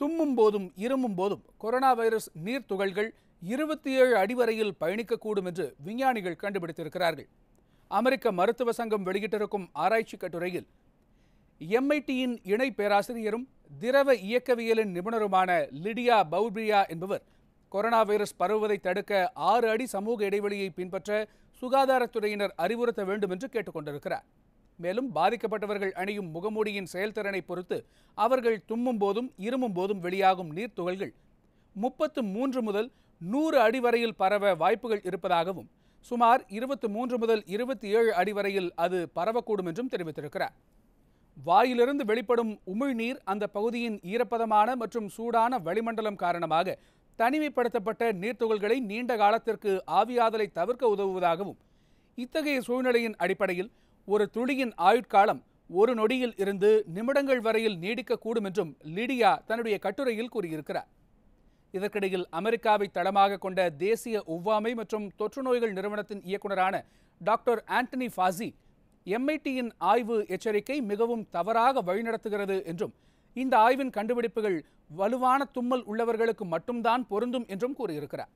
தும்மும் போதும் இருமும் போதும் corona virus நீர் துகள்கள் இருபத்தி ஏழு அடி வரையில் பயணிக்கக்கூடும் என்று விஞ்ஞானிகள் கண்டுபிடித்திருக்கிறார்கள் அமெரிக்க மருத்துவ சங்கம் வெளியிட்டிருக்கும் ஆராய்ச்சி கட்டுரையில் எம்ஐடியின் இணை பேராசிரியரும் திரவ இயக்கவியலின் நிபுணருமான லிடியா பௌப்ரியா என்பவர் கொரோனா வைரஸ் பரவுவதை தடுக்க ஆறு அடி சமூக இடைவெளியை பின்பற்ற சுகாதாரத்துறையினர் அறிவுறுத்த வேண்டும் என்று கேட்டுக்கொண்டிருக்கிறார் மேலும் பாதிக்கப்பட்டவர்கள் அணியும் முகமூடியின் செயல்திறனை பொறுத்து அவர்கள் தும்மும் போதும் இருமும் போதும் வெளியாகும் நீர்த்துகள்கள் முப்பத்து மூன்று முதல் நூறு அடி வரையில் பரவ வாய்ப்புகள் இருப்பதாகவும் சுமார் இருபத்து மூன்று முதல் இருபத்தி ஏழு அடி வரையில் அது பரவக்கூடும் என்றும் தெரிவித்திருக்கிறார் வாயிலிருந்து வெளிப்படும் உமிழ்நீர் அந்த பகுதியின் ஈரப்பதமான மற்றும் சூடான வளிமண்டலம் காரணமாக தனிமைப்படுத்தப்பட்ட நீர்த்துகள்களை நீண்ட காலத்திற்கு ஆவியாதலை தவிர்க்க உதவுவதாகவும் இத்தகைய சூழ்நிலையின் அடிப்படையில் ஒரு துளியின் ஆயுட்காலம் ஒரு நொடியில் இருந்து நிமிடங்கள் வரையில் நீடிக்கக்கூடும் என்றும் லிடியா தன்னுடைய கட்டுரையில் கூறியிருக்கிறார் இதற்கிடையில் அமெரிக்காவை தளமாக கொண்ட தேசிய ஒவ்வாமை மற்றும் தொற்றுநோய்கள் நிறுவனத்தின் இயக்குநரான டாக்டர் ஆண்டனி ஃபாசி எம்ஐடியின் ஆய்வு எச்சரிக்கை மிகவும் தவறாக வழிநடத்துகிறது என்றும் இந்த ஆய்வின் கண்டுபிடிப்புகள் வலுவான தும்மல் உள்ளவர்களுக்கு மட்டும்தான் பொருந்தும் என்றும் கூறியிருக்கிறார்